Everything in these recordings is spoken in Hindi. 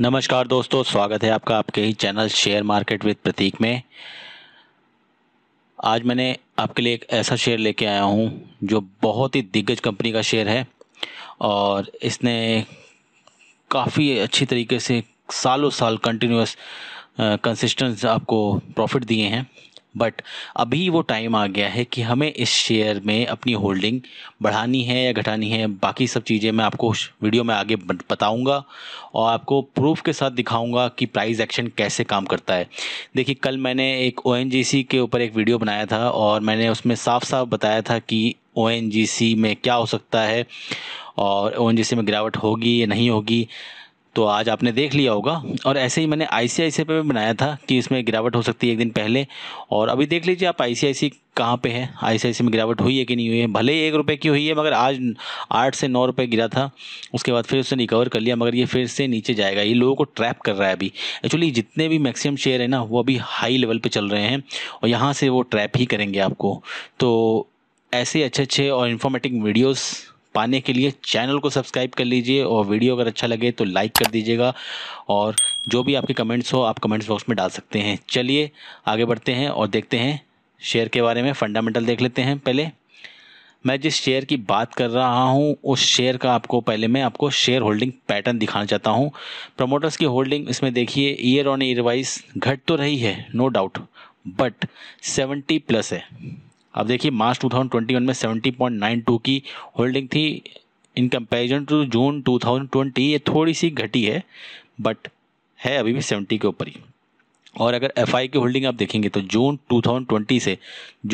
नमस्कार दोस्तों स्वागत है आपका आपके ही channel share market with Prateek में आज मैंने आपके लिए एक ऐसा शेयर लेके आया हूँ जो बहुत ही दिग्गज कंपनी का शेयर है और इसने काफ़ी अच्छी तरीके से सालों साल कंटिन्यूस कंसिस्टेंस आपको प्रॉफिट दिए हैं बट अभी वो टाइम आ गया है कि हमें इस शेयर में अपनी होल्डिंग बढ़ानी है या घटानी है बाकी सब चीज़ें मैं आपको वीडियो में आगे बताऊंगा और आपको प्रूफ के साथ दिखाऊंगा कि प्राइस एक्शन कैसे काम करता है देखिए कल मैंने एक ओ के ऊपर एक वीडियो बनाया था और मैंने उसमें साफ साफ बताया था कि ओ में क्या हो सकता है और ओ में गिरावट होगी या नहीं होगी तो आज आपने देख लिया होगा और ऐसे ही मैंने आई सी पे भी बनाया था कि इसमें गिरावट हो सकती है एक दिन पहले और अभी देख लीजिए आप आई सी कहाँ पर है आई सी में गिरावट हुई है कि नहीं हुई है भले ही एक रुपये की हुई है मगर आज आठ से नौ रुपये गिरा था उसके बाद फिर उसने रिकवर कर लिया मगर ये फिर से नीचे जाएगा ये लोगों को ट्रैप कर रहा है अभी एक्चुअली जितने भी मैक्सिमम शेयर है ना वो अभी हाई लेवल पर चल रहे हैं और यहाँ से वो ट्रैप ही करेंगे आपको तो ऐसे अच्छे अच्छे और इन्फॉर्मेटिव वीडियोज़ पाने के लिए चैनल को सब्सक्राइब कर लीजिए और वीडियो अगर अच्छा लगे तो लाइक कर दीजिएगा और जो भी आपके कमेंट्स हो आप कमेंट्स बॉक्स में डाल सकते हैं चलिए आगे बढ़ते हैं और देखते हैं शेयर के बारे में फंडामेंटल देख लेते हैं पहले मैं जिस शेयर की बात कर रहा हूं उस शेयर का आपको पहले मैं आपको शेयर होल्डिंग पैटर्न दिखाना चाहता हूं प्रमोटर्स की होल्डिंग इसमें देखिए ईयर ऑन ईयर वाइज घट तो रही है no doubt but seventy plus है अब देखिए मार्च 2021 में 70.92 की होल्डिंग थी इन कंपैरिजन टू जून 2020 ये थोड़ी सी घटी है बट है अभी भी 70 के ऊपर ही और अगर एफ की होल्डिंग आप देखेंगे तो जून 2020 से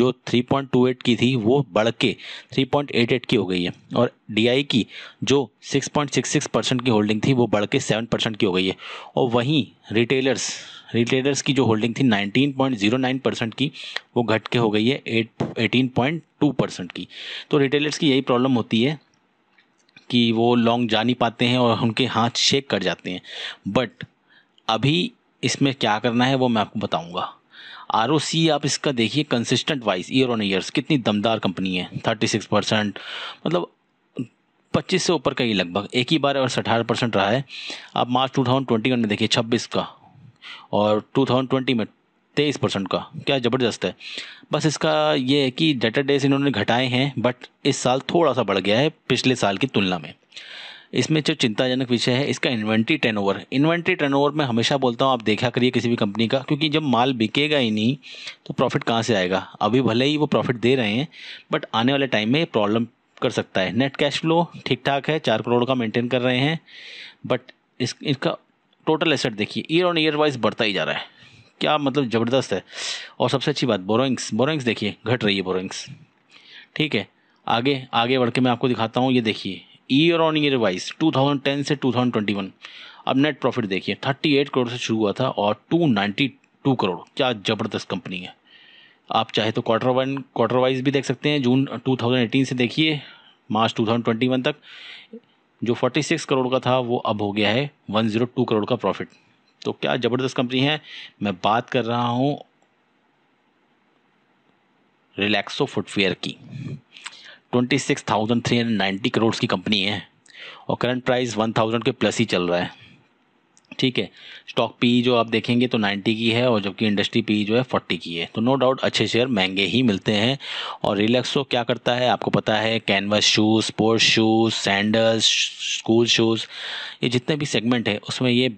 जो 3.28 की थी वो बढ़ के 3.88 की हो गई है और डी की जो 6.66 परसेंट की होल्डिंग थी वो बढ़ के 7 परसेंट की हो गई है और वहीं रिटेलर्स रिटेलर्स की जो होल्डिंग थी 19.09 परसेंट की वो घट के हो गई है एट 18.2 परसेंट की तो रिटेलर्स की यही प्रॉब्लम होती है कि वो लॉन्ग जा नहीं पाते हैं और उनके हाथ शेक कर जाते हैं बट अभी इसमें क्या करना है वो मैं आपको बताऊँगा आर आप इसका देखिए consistent wise year on years कितनी दमदार कंपनी है थर्टी सिक्स परसेंट मतलब पच्चीस से ऊपर का ही लगभग एक ही बार और अठारह परसेंट रहा है आप March two thousand twenty one में देखिए छब्बीस का और 2020 में तेईस परसेंट का क्या ज़बरदस्त है बस इसका ये है कि डेटा डेज इन्होंने घटाए हैं बट इस साल थोड़ा सा बढ़ गया है पिछले साल की तुलना में इसमें जो चिंताजनक विषय है इसका इन्वेंट्री टर्नओवर इन्वेंट्री टर्नओवर में हमेशा बोलता हूँ आप देखा करिए किसी भी कंपनी का क्योंकि जब माल बिकेगा ही नहीं तो प्रॉफिट कहाँ से आएगा अभी भले ही वो प्रॉफिट दे रहे हैं बट आने वाले टाइम में प्रॉब्लम कर सकता है नेट कैश फ्लो ठीक ठाक है चार करोड़ का मेंटेन कर रहे हैं बट इस इसका टोटल एसेट देखिए ईयर ऑन ईयर वाइज बढ़ता ही जा रहा है क्या मतलब ज़बरदस्त है और सबसे अच्छी बात बोरोइंग्स बोरोइंग्स देखिए घट रही है बोरोइंग्स ठीक है आगे आगे बढ़ के मैं आपको दिखाता हूँ ये देखिए ईयर ऑन ईयर वाइज 2010 से 2021 अब नेट प्रॉफिट देखिए 38 करोड़ से शुरू हुआ था और 292 करोड़ क्या ज़बरदस्त कंपनी है आप चाहे तो क्वार्टर वन क्वार्टर वाइज भी देख सकते हैं जून 2018 से देखिए मार्च 2021 तक जो 46 करोड़ का था वो अब हो गया है 102 करोड़ का प्रॉफिट तो क्या ज़बरदस्त कंपनी है मैं बात कर रहा हूँ रिलैक्सो फुटवेयर की 26,390 करोड़ की कंपनी है और करंट प्राइस 1000 के प्लस ही चल रहा है ठीक है स्टॉक पी जो आप देखेंगे तो 90 की है और जबकि इंडस्ट्री पी जो है 40 की है तो नो डाउट अच्छे शेयर महंगे ही मिलते हैं और रिलैक्सो क्या करता है आपको पता है canvas shoes sports shoes sandals school shoes ये जितने भी सेगमेंट है उसमें ये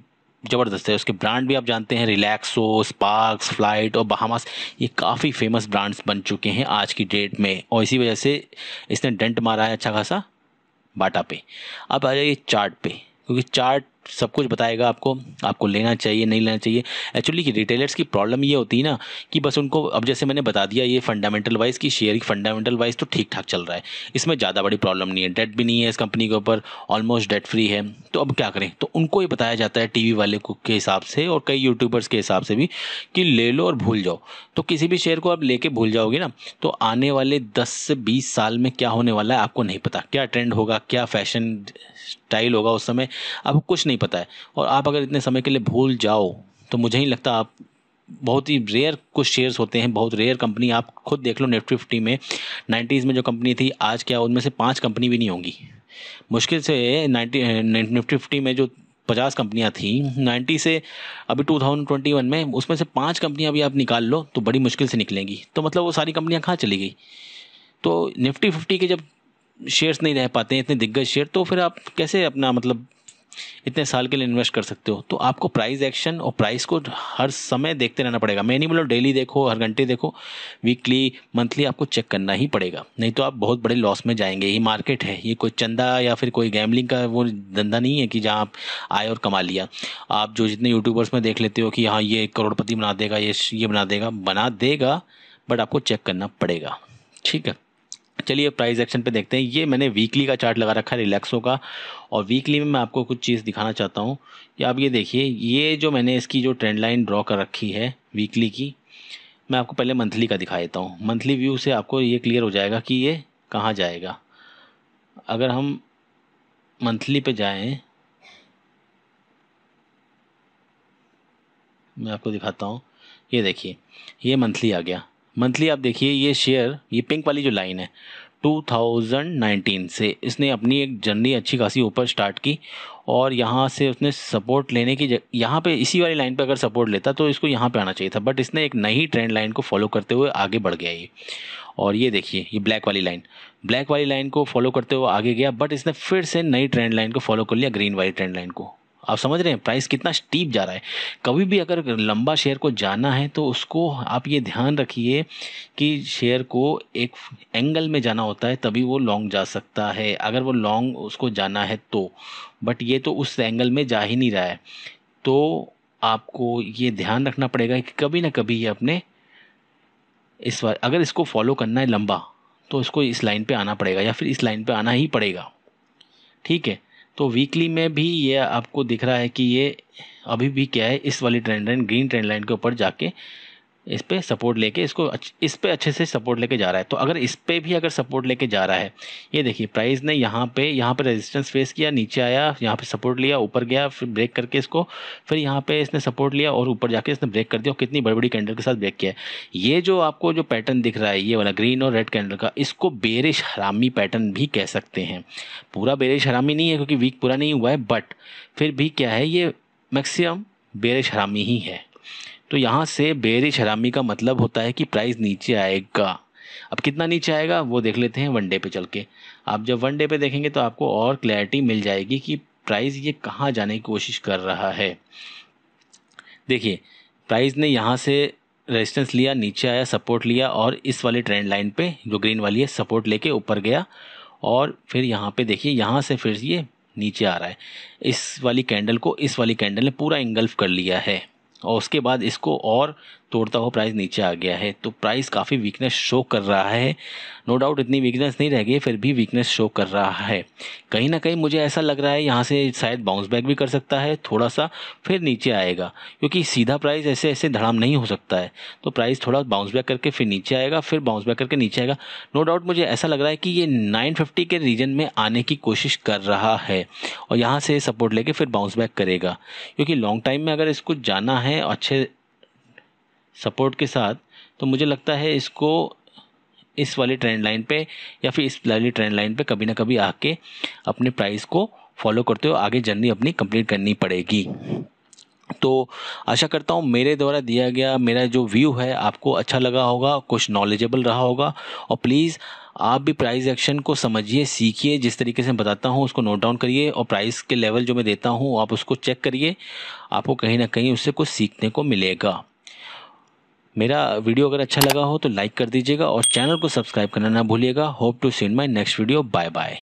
ज़बरदस्त है उसके ब्रांड भी आप जानते हैं रिलैक्सो स्पार्क्स फ्लाइट और बहामास ये काफ़ी फेमस ब्रांड्स बन चुके हैं आज की डेट में और इसी वजह से इसने डेंट मारा है अच्छा खासा बाटा पे अब आ जाइए चार्ट पे क्योंकि चार्ट सब कुछ बताएगा आपको आपको लेना चाहिए नहीं लेना चाहिए एक्चुअली कि रिटेलर्स की प्रॉब्लम ये होती है ना कि बस उनको अब जैसे मैंने बता दिया ये फंडामेंटल वाइज की शेयर की फंडामेंटल वाइज तो ठीक ठाक चल रहा है इसमें ज़्यादा बड़ी प्रॉब्लम नहीं है डेट भी नहीं है इस कंपनी के ऊपर ऑलमोस्ट डेट फ्री है तो अब क्या करें तो उनको ये बताया जाता है टी वाले को के हिसाब से और कई यूट्यूबर्स के हिसाब से भी कि ले लो और भूल जाओ तो किसी भी शेयर को आप लेके भूल जाओगे ना तो आने वाले दस से बीस साल में क्या होने वाला है आपको नहीं पता क्या ट्रेंड होगा क्या फैशन स्टाइल होगा उस समय अब कुछ नहीं पता है और आप अगर इतने समय के लिए भूल जाओ तो मुझे ही लगता आप बहुत ही रेयर कुछ शेयर्स होते हैं बहुत रेयर कंपनी आप खुद देख लो निफ्टी फिफ्टी में नाइन्टीज़ में जो कंपनी थी आज क्या उनमें से पाँच कंपनी भी नहीं होंगी मुश्किल से नाइन्टी निफ्टी फिफ्टी में जो पचास कंपनियां थी नाइन्टी से अभी टू थाउजेंड ट्वेंटी वन में उसमें से पाँच कंपनियां भी आप निकाल लो तो बड़ी मुश्किल से निकलेंगी तो मतलब वो सारी कंपनियां कहाँ चली गई तो निफ्टी फिफ्टी के जब शेयर्स नहीं रह पाते हैं इतने दिग्गज शेयर तो फिर आप कैसे अपना मतलब इतने साल के लिए इन्वेस्ट कर सकते हो तो आपको प्राइस एक्शन और प्राइस को हर समय देखते रहना पड़ेगा मैं नहीं बोल डेली देखो हर घंटे देखो वीकली मंथली आपको चेक करना ही पड़ेगा नहीं तो आप बहुत बड़े लॉस में जाएंगे ये मार्केट है ये कोई चंदा या फिर कोई गैमलिंग का वो धंधा नहीं है कि जहाँ आप आए और कमा लिया आप जो जितने यूट्यूबर्स में देख लेते हो कि हाँ ये करोड़पति बना देगा ये ये बना देगा बना देगा बट आपको चेक करना पड़ेगा ठीक है चलिए प्राइस एक्शन पे देखते हैं ये मैंने वीकली का चार्ट लगा रखा है रिलैक्सो का और वीकली में मैं आपको कुछ चीज़ दिखाना चाहता हूँ कि आप ये देखिए ये जो मैंने इसकी जो ट्रेंड लाइन ड्रॉ कर रखी है वीकली की मैं आपको पहले मंथली का दिखा देता हूँ मंथली व्यू से आपको ये क्लियर हो जाएगा कि ये कहाँ जाएगा अगर हम मंथली पे जाएँ मैं आपको दिखाता हूँ ये देखिए ये मंथली आ गया मंथली आप देखिए ये शेयर ये पिंक वाली जो लाइन है 2019 से इसने अपनी एक जर्नी अच्छी खासी ऊपर स्टार्ट की और यहाँ से उसने सपोर्ट लेने की यहाँ पे इसी वाली लाइन पे अगर सपोर्ट लेता तो इसको यहाँ पे आना चाहिए था बट इसने एक नई ट्रेंड लाइन को फॉलो करते हुए आगे बढ़ गया ये और ये देखिए ये ब्लैक वाली लाइन ब्लैक वाली लाइन को फॉलो करते हुए आगे गया बट इसने फिर से नई ट्रेंड लाइन को फॉलो कर लिया ग्रीन वाली ट्रेंड लाइन को आप समझ रहे हैं प्राइस कितना स्टीप जा रहा है कभी भी अगर लंबा शेयर को जाना है तो उसको आप ये ध्यान रखिए कि शेयर को एक एंगल में जाना होता है तभी वो लॉन्ग जा सकता है अगर वो लॉन्ग उसको जाना है तो बट ये तो उस एंगल में जा ही नहीं रहा है तो आपको ये ध्यान रखना पड़ेगा कि कभी ना कभी ये अपने इस बार अगर इसको फॉलो करना है लंबा तो इसको इस लाइन पे आना पड़ेगा या फिर इस लाइन पे आना ही पड़ेगा ठीक है तो वीकली में भी ये आपको दिख रहा है कि ये अभी भी क्या है इस वाली trend line green trend line के ऊपर जाके इस पर सपोर्ट लेके इसको इस पर अच्छे से सपोर्ट लेके जा रहा है तो अगर इस पर भी अगर सपोर्ट लेके जा रहा है ये देखिए प्राइस ने यहाँ पे यहाँ पे रेजिस्टेंस फेस किया नीचे आया यहाँ पे सपोर्ट लिया ऊपर गया फिर ब्रेक करके इसको फिर यहाँ पे इसने सपोर्ट लिया और ऊपर जाके इसने ब्रेक कर दिया और कितनी बड़ी बड़ी कैंडल के साथ ब्रेक किया ये जो आपको जो पैटर्न दिख रहा है ये वाला ग्रीन और रेड कैंडल का इसको बेरिश हरामी पैटर्न भी कह सकते हैं पूरा बेरिश हरामी नहीं है क्योंकि वीक पूरा नहीं हुआ है बट फिर भी क्या है ये मैक्सिमम बेरिश हरामी ही है तो यहाँ से बेरिश हरामी का मतलब होता है कि प्राइस नीचे आएगा अब कितना नीचे आएगा वो देख लेते हैं वन डे पे चल के आप जब वन डे पे देखेंगे तो आपको और क्लैरिटी मिल जाएगी कि प्राइस ये कहाँ जाने की कोशिश कर रहा है देखिए प्राइस ने यहाँ से रेजिस्टेंस लिया नीचे आया सपोर्ट लिया और इस वाली ट्रेंड लाइन पे जो ग्रीन वाली है सपोर्ट लेके ऊपर गया और फिर यहाँ पे देखिए यहाँ से फिर ये नीचे आ रहा है इस वाली कैंडल को इस वाली कैंडल ने पूरा इंगल्फ कर लिया है और उसके बाद इसको और तोड़ता हुआ प्राइस नीचे आ गया है तो प्राइस काफ़ी वीकनेस शो कर रहा है नो डाउट इतनी वीकनेस नहीं रह गई फिर भी वीकनेस शो कर रहा है कहीं ना कहीं मुझे ऐसा लग रहा है यहाँ से शायद बाउंस बैक भी कर सकता है थोड़ा सा फिर नीचे आएगा क्योंकि सीधा प्राइस ऐसे ऐसे धड़ाम नहीं हो सकता है तो प्राइस थोड़ा बाउंस बैक करके फिर नीचे आएगा फिर बाउंस बैक करके नीचे आएगा नो डाउट मुझे ऐसा लग रहा है कि ये नाइन के रीजन में आने की कोशिश कर रहा है और यहाँ से सपोर्ट लेके फिर बाउंस बैक करेगा क्योंकि लॉन्ग टाइम में अगर इसको जाना है अच्छे सपोर्ट के साथ तो मुझे लगता है इसको इस वाली ट्रेंड लाइन पे या फिर इस वाली ट्रेंड लाइन पे कभी ना कभी आके अपने प्राइस को फॉलो करते हो आगे जर्नी अपनी कंप्लीट करनी पड़ेगी तो आशा करता हूँ मेरे द्वारा दिया गया मेरा जो व्यू है आपको अच्छा लगा होगा कुछ नॉलेजेबल रहा होगा और प्लीज़ आप भी प्राइस एक्शन को समझिए सीखिए जिस तरीके से मैं बताता हूँ उसको नोट डाउन करिए और प्राइस के लेवल जो मैं देता हूँ आप उसको चेक करिए आपको कहीं ना कहीं उससे कुछ सीखने को मिलेगा मेरा वीडियो अगर अच्छा लगा हो तो लाइक कर दीजिएगा और चैनल को सब्सक्राइब करना ना भूलिएगा hope to seen my next video bye bye